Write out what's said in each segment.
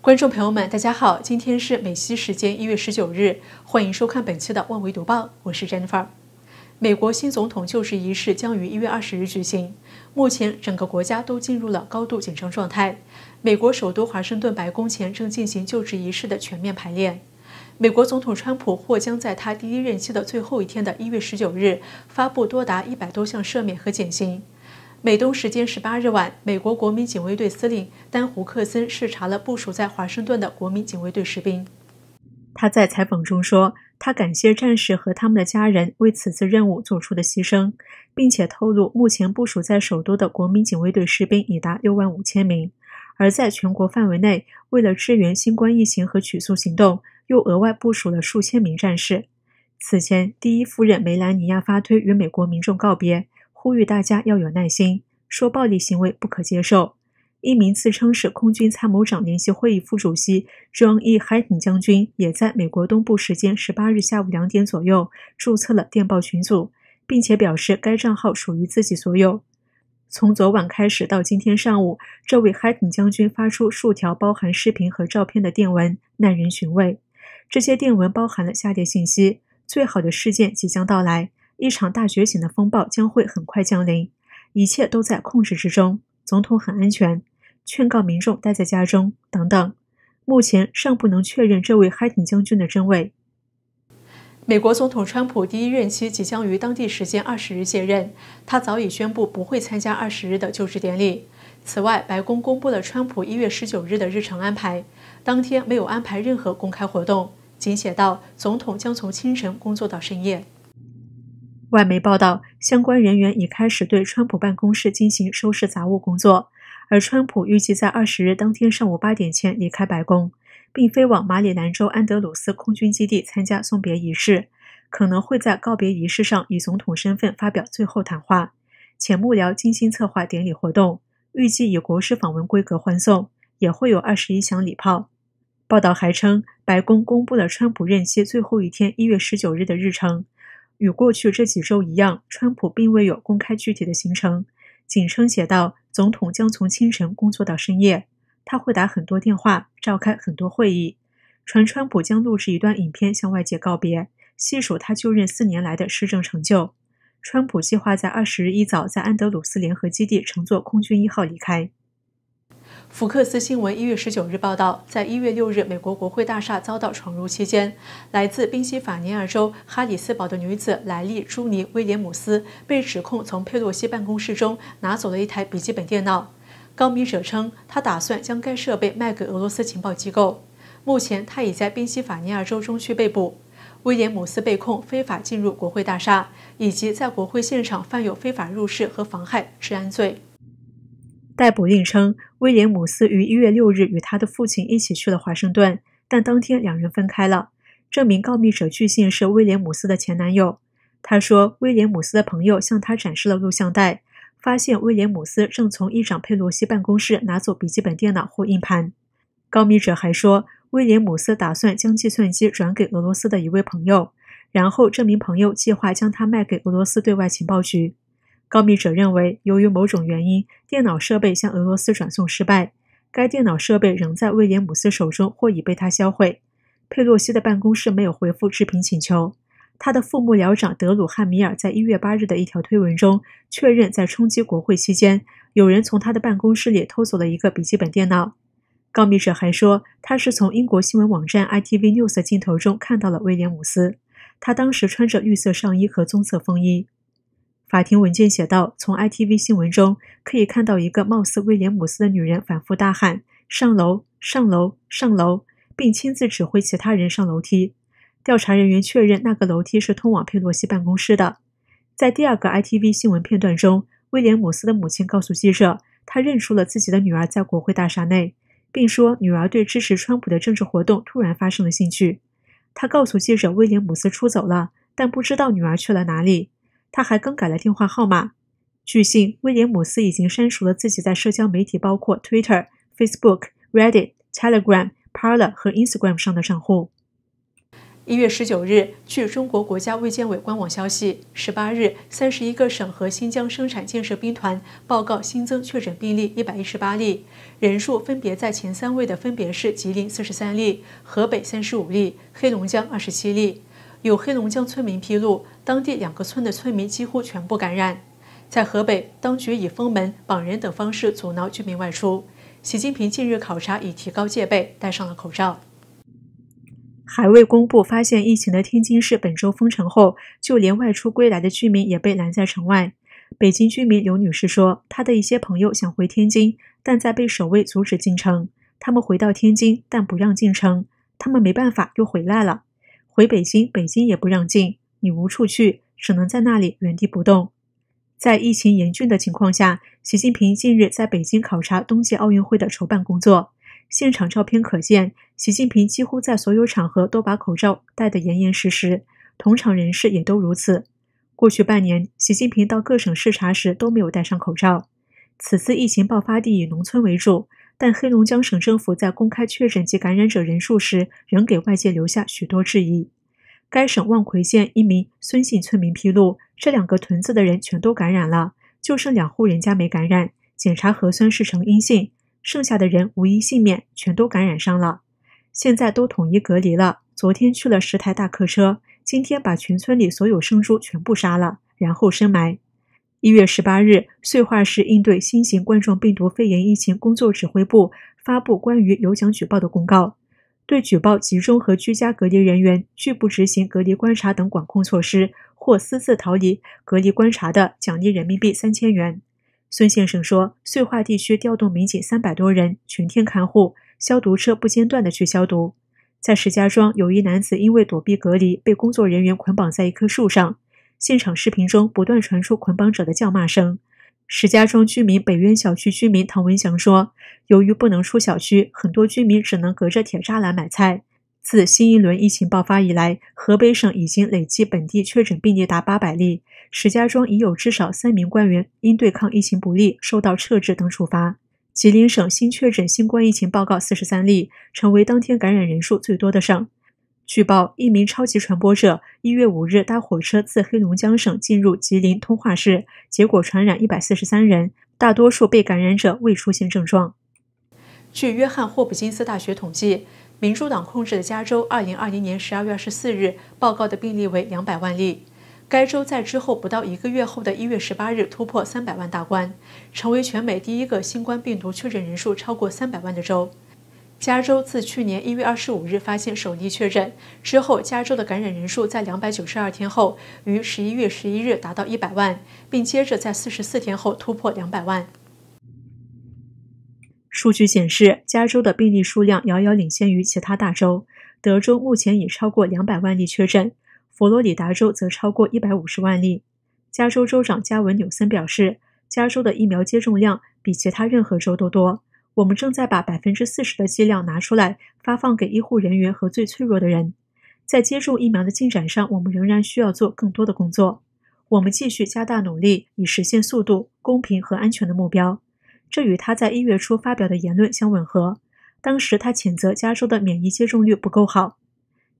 观众朋友们，大家好！今天是美西时间一月十九日，欢迎收看本期的《万维读报》，我是 Jennifer。美国新总统就职仪式将于一月二十日举行，目前整个国家都进入了高度紧张状态。美国首都华盛顿白宫前正进行就职仪式的全面排练。美国总统川普或将在他第一任期的最后一天的一月十九日发布多达一百多项赦免和减刑。美东时间十八日晚，美国国民警卫队司令丹·胡克森视察了部署在华盛顿的国民警卫队士兵。他在采访中说：“他感谢战士和他们的家人为此次任务做出的牺牲，并且透露目前部署在首都的国民警卫队士兵已达六万五千名。而在全国范围内，为了支援新冠疫情和起诉行动。”又额外部署了数千名战士。此前，第一夫人梅兰妮亚发推与美国民众告别，呼吁大家要有耐心，说暴力行为不可接受。一名自称是空军参谋长联席会议副主席 John E. h a i t h n 将军也在美国东部时间十八日下午两点左右注册了电报群组，并且表示该账号属于自己所有。从昨晚开始到今天上午，这位 h a i t h n 将军发出数条包含视频和照片的电文，耐人寻味。这些电文包含了下列信息：最好的事件即将到来，一场大觉醒的风暴将会很快降临，一切都在控制之中。总统很安全，劝告民众待在家中等等。目前尚不能确认这位嗨廷将军的真伪。美国总统川普第一任期即将于当地时间二十日卸任，他早已宣布不会参加二十日的就职典礼。此外，白宫公布了川普一月十九日的日程安排，当天没有安排任何公开活动，仅写到总统将从清晨工作到深夜。外媒报道，相关人员已开始对川普办公室进行收拾杂物工作，而川普预计在二十日当天上午八点前离开白宫，并飞往马里兰州安德鲁斯空军基地参加送别仪式，可能会在告别仪式上以总统身份发表最后谈话。且幕僚精心策划典礼活动。预计以国事访问规格欢送，也会有二十一响礼炮。报道还称，白宫公布了川普任期最后一天一月十九日的日程，与过去这几周一样，川普并未有公开具体的行程。仅称写道：“总统将从清晨工作到深夜，他会打很多电话，召开很多会议。”传川普将录制一段影片向外界告别，细数他就任四年来的施政成就。川普计划在二十日一早在安德鲁斯联合基地乘坐空军一号离开。福克斯新闻一月十九日报道，在一月六日美国国会大厦遭到闯入期间，来自宾夕法尼亚州哈里斯堡的女子莱利·朱尼·威廉姆斯被指控从佩洛西办公室中拿走了一台笔记本电脑。高米者称，他打算将该设备卖给俄罗斯情报机构。目前，他已在宾夕法尼亚州中区被捕。威廉姆斯被控非法进入国会大厦，以及在国会现场犯有非法入室和妨害治安罪。逮捕令称，威廉姆斯于一月六日与他的父亲一起去了华盛顿，但当天两人分开了。这名告密者据信是威廉姆斯的前男友。他说，威廉姆斯的朋友向他展示了录像带，发现威廉姆斯正从议长佩洛西办公室拿走笔记本电脑或硬盘。告密者还说。威廉姆斯打算将计算机转给俄罗斯的一位朋友，然后这名朋友计划将它卖给俄罗斯对外情报局。告密者认为，由于某种原因，电脑设备向俄罗斯转送失败，该电脑设备仍在威廉姆斯手中或已被他销毁。佩洛西的办公室没有回复置评请求。他的副幕僚长德鲁汉米尔在一月八日的一条推文中确认，在冲击国会期间，有人从他的办公室里偷走了一个笔记本电脑。告密者还说，他是从英国新闻网站 ITV News 的镜头中看到了威廉姆斯。他当时穿着绿色上衣和棕色风衣。法庭文件写道：“从 ITV 新闻中可以看到，一个貌似威廉姆斯的女人反复大喊‘上楼，上楼，上楼’，并亲自指挥其他人上楼梯。”调查人员确认，那个楼梯是通往佩洛西办公室的。在第二个 ITV 新闻片段中，威廉姆斯的母亲告诉记者，她认出了自己的女儿在国会大厦内。并说女儿对支持川普的政治活动突然发生了兴趣。他告诉记者，威廉姆斯出走了，但不知道女儿去了哪里。他还更改了电话号码。据信，威廉姆斯已经删除了自己在社交媒体，包括 Twitter、Facebook、Reddit、Telegram、Parler 和 Instagram 上的账户。一月十九日，据中国国家卫健委官网消息，十八日，三十一个省和新疆生产建设兵团报告新增确诊病例一百一十八例，人数分别在前三位的分别是吉林四十三例、河北三十五例、黑龙江二十七例。有黑龙江村民披露，当地两个村的村民几乎全部感染。在河北，当局以封门、绑人等方式阻挠居民外出。习近平近日考察，已提高戒备，戴上了口罩。还未公布发现疫情的天津市，本周封城后，就连外出归来的居民也被拦在城外。北京居民刘女士说：“她的一些朋友想回天津，但在被守卫阻止进城。他们回到天津，但不让进城，他们没办法又回来了。回北京，北京也不让进，你无处去，只能在那里原地不动。”在疫情严峻的情况下，习近平近日在北京考察冬季奥运会的筹办工作，现场照片可见。习近平几乎在所有场合都把口罩戴得严严实实，同场人士也都如此。过去半年，习近平到各省视察时都没有戴上口罩。此次疫情爆发地以农村为主，但黑龙江省政府在公开确诊及感染者人数时，仍给外界留下许多质疑。该省望奎县一名孙姓村民披露，这两个屯子的人全都感染了，就剩两户人家没感染，检查核酸是呈阴性，剩下的人无一幸免，全都感染上了。现在都统一隔离了。昨天去了十台大客车，今天把全村里所有生猪全部杀了，然后深埋。一月十八日，绥化市应对新型冠状病毒肺炎疫情工作指挥部发布关于有奖举报的公告，对举报集中和居家隔离人员拒不执行隔离观察等管控措施或私自逃离隔离观察的，奖励人民币三千元。孙先生说，绥化地区调动民警三百多人，全天看护。消毒车不间断地去消毒。在石家庄，有一男子因为躲避隔离，被工作人员捆绑在一棵树上。现场视频中不断传出捆绑者的叫骂声。石家庄居民北苑小区居民唐文祥说：“由于不能出小区，很多居民只能隔着铁栅栏买菜。”自新一轮疫情爆发以来，河北省已经累计本地确诊病例达八百例。石家庄已有至少三名官员因对抗疫情不力受到撤职等处罚。吉林省新确诊新冠疫情报告四十三例，成为当天感染人数最多的省。据报，一名超级传播者一月五日搭火车自黑龙江省进入吉林通化市，结果传染一百四十三人，大多数被感染者未出现症状。据约翰霍普金斯大学统计，民主党控制的加州二零二零年十二月二十四日报告的病例为两百万例。该州在之后不到一个月后的一月十八日突破三百万大关，成为全美第一个新冠病毒确诊人数超过三百万的州。加州自去年一月二十五日发现首例确诊之后，加州的感染人数在两百九十二天后于十一月十一日达到一百万，并接着在四十四天后突破两百万。数据显示，加州的病例数量遥遥领先于其他大州。德州目前已超过两百万例确诊。佛罗里达州则超过一百五十万例。加州州长加文纽森表示：“加州的疫苗接种量比其他任何州都多。我们正在把百分之四十的剂量拿出来发放给医护人员和最脆弱的人。在接种疫苗的进展上，我们仍然需要做更多的工作。我们继续加大努力，以实现速度、公平和安全的目标。”这与他在一月初发表的言论相吻合。当时他谴责加州的免疫接种率不够好。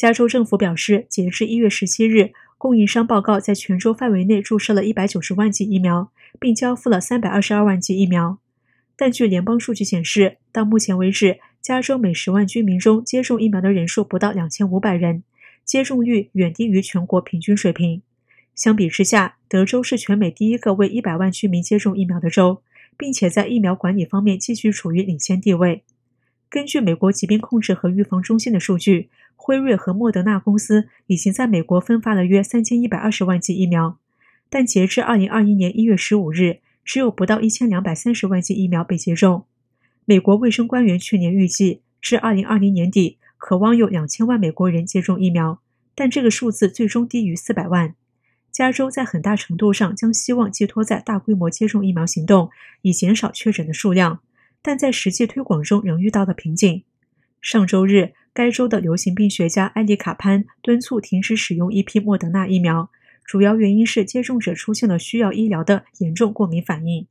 加州政府表示，截至一月十七日，供应商报告在全州范围内注射了一百九十万剂疫苗，并交付了三百二十二万剂疫苗。但据联邦数据显示，到目前为止，加州每十万居民中接种疫苗的人数不到两千五百人，接种率远低于全国平均水平。相比之下，德州是全美第一个为一百万居民接种疫苗的州，并且在疫苗管理方面继续处于领先地位。根据美国疾病控制和预防中心的数据。辉瑞和莫德纳公司已经在美国分发了约三千一百二十万剂疫苗，但截至二零二一年一月十五日，只有不到一千两百三十万剂疫苗被接种。美国卫生官员去年预计，至二零二零年底，可望有两千万美国人接种疫苗，但这个数字最终低于四百万。加州在很大程度上将希望寄托在大规模接种疫苗行动，以减少确诊的数量，但在实际推广中仍遇到了瓶颈。上周日。该州的流行病学家艾迪卡潘敦促停止使用一批莫德纳疫苗，主要原因是接种者出现了需要医疗的严重过敏反应。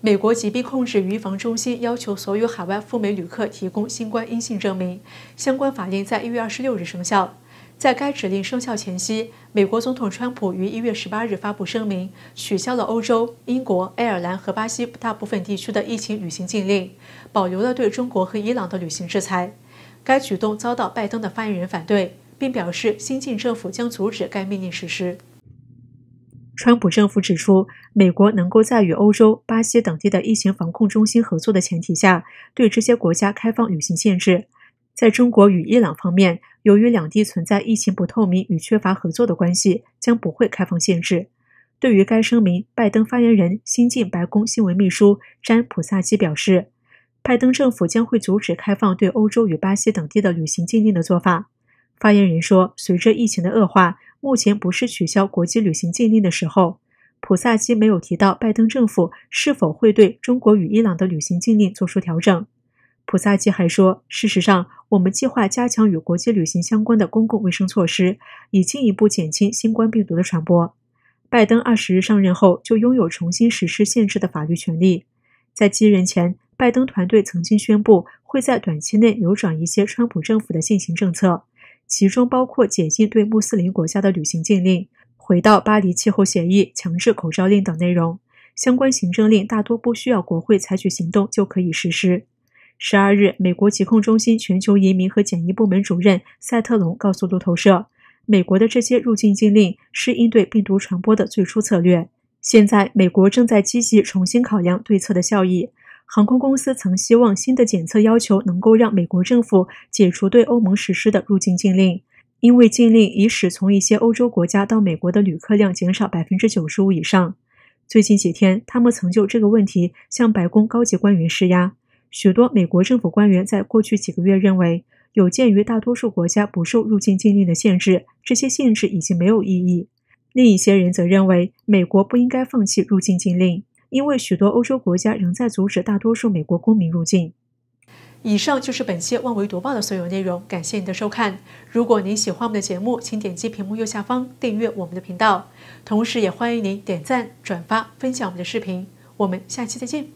美国疾病控制与预防中心要求所有海外赴美旅客提供新冠阴性证明，相关法令在一月二十六日生效。在该指令生效前夕，美国总统川普于一月十八日发布声明，取消了欧洲、英国、爱尔兰和巴西大部分地区的疫情旅行禁令，保留了对中国和伊朗的旅行制裁。该举动遭到拜登的发言人反对，并表示新晋政府将阻止该命令实施。川普政府指出，美国能够在与欧洲、巴西等地的疫情防控中心合作的前提下，对这些国家开放旅行限制。在中国与伊朗方面，由于两地存在疫情不透明与缺乏合作的关系，将不会开放限制。对于该声明，拜登发言人、新晋白宫新闻秘书詹普萨基表示，拜登政府将会阻止开放对欧洲与巴西等地的旅行禁令的做法。发言人说，随着疫情的恶化，目前不是取消国际旅行禁令的时候。普萨基没有提到拜登政府是否会对中国与伊朗的旅行禁令做出调整。普萨基还说，事实上。我们计划加强与国际旅行相关的公共卫生措施，以进一步减轻新冠病毒的传播。拜登二十日上任后就拥有重新实施限制的法律权利。在继任前，拜登团队曾经宣布会在短期内扭转一些川普政府的现行政策，其中包括解禁对穆斯林国家的旅行禁令、回到巴黎气候协议、强制口罩令等内容。相关行政令大多不需要国会采取行动就可以实施。十二日，美国疾控中心全球移民和检疫部门主任塞特隆告诉路透社，美国的这些入境禁令是应对病毒传播的最初策略。现在，美国正在积极重新考量对策的效益。航空公司曾希望新的检测要求能够让美国政府解除对欧盟实施的入境禁令，因为禁令已使从一些欧洲国家到美国的旅客量减少百分之九十五以上。最近几天，他们曾就这个问题向白宫高级官员施压。许多美国政府官员在过去几个月认为，有鉴于大多数国家不受入境禁令的限制，这些限制已经没有意义。另一些人则认为，美国不应该放弃入境禁令，因为许多欧洲国家仍在阻止大多数美国公民入境。以上就是本期万维夺报的所有内容，感谢您的收看。如果您喜欢我们的节目，请点击屏幕右下方订阅我们的频道，同时也欢迎您点赞、转发、分享我们的视频。我们下期再见。